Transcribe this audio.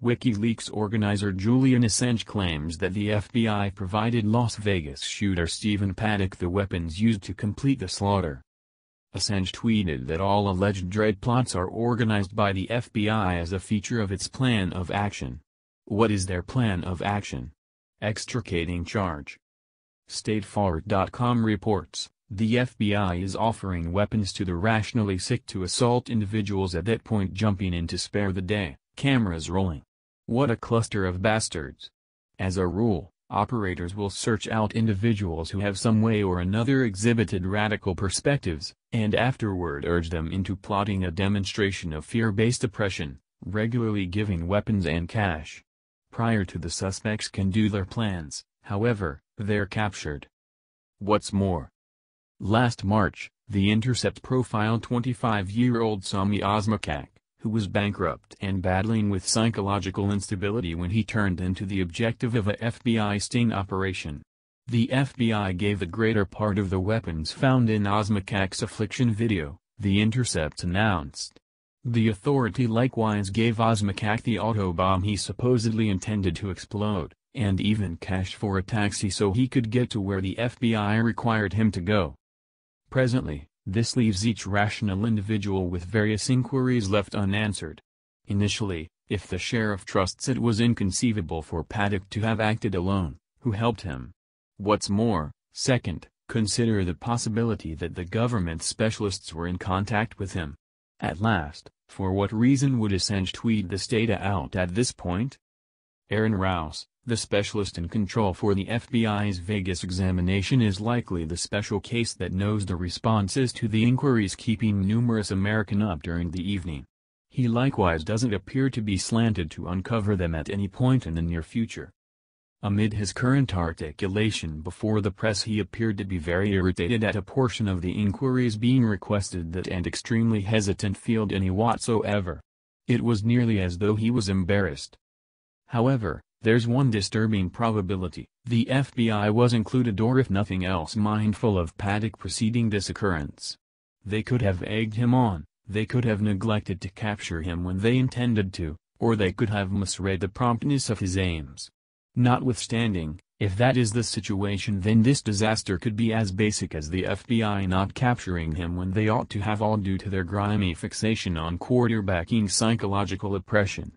WikiLeaks organizer Julian Assange claims that the FBI provided Las Vegas shooter Stephen Paddock the weapons used to complete the slaughter. Assange tweeted that all alleged dread plots are organized by the FBI as a feature of its plan of action. What is their plan of action? Extricating charge. StateFart.com reports, the FBI is offering weapons to the rationally sick to assault individuals at that point jumping in to spare the day, cameras rolling. What a cluster of bastards. As a rule, operators will search out individuals who have some way or another exhibited radical perspectives, and afterward urge them into plotting a demonstration of fear-based oppression, regularly giving weapons and cash. Prior to the suspects can do their plans, however, they're captured. What's more? Last March, The Intercept profiled 25-year-old Sami Osmakak, who was bankrupt and battling with psychological instability when he turned into the objective of a FBI sting operation. The FBI gave the greater part of the weapons found in Osmakak's affliction video, The Intercept announced. The authority likewise gave Osmakak the auto bomb he supposedly intended to explode, and even cash for a taxi so he could get to where the FBI required him to go. Presently, this leaves each rational individual with various inquiries left unanswered. Initially, if the sheriff trusts it was inconceivable for Paddock to have acted alone, who helped him? What's more, second, consider the possibility that the government specialists were in contact with him. At last, for what reason would Assange tweet this data out at this point? Aaron Rouse, the specialist in control for the FBI's Vegas examination is likely the special case that knows the responses to the inquiries keeping numerous American up during the evening. He likewise doesn't appear to be slanted to uncover them at any point in the near future. Amid his current articulation before the press he appeared to be very irritated at a portion of the inquiries being requested that and extremely hesitant field any whatsoever. It was nearly as though he was embarrassed. However, there's one disturbing probability. The FBI was included or if nothing else mindful of Paddock preceding this occurrence. They could have egged him on, they could have neglected to capture him when they intended to, or they could have misread the promptness of his aims. Notwithstanding, if that is the situation then this disaster could be as basic as the FBI not capturing him when they ought to have all due to their grimy fixation on quarterbacking psychological oppression.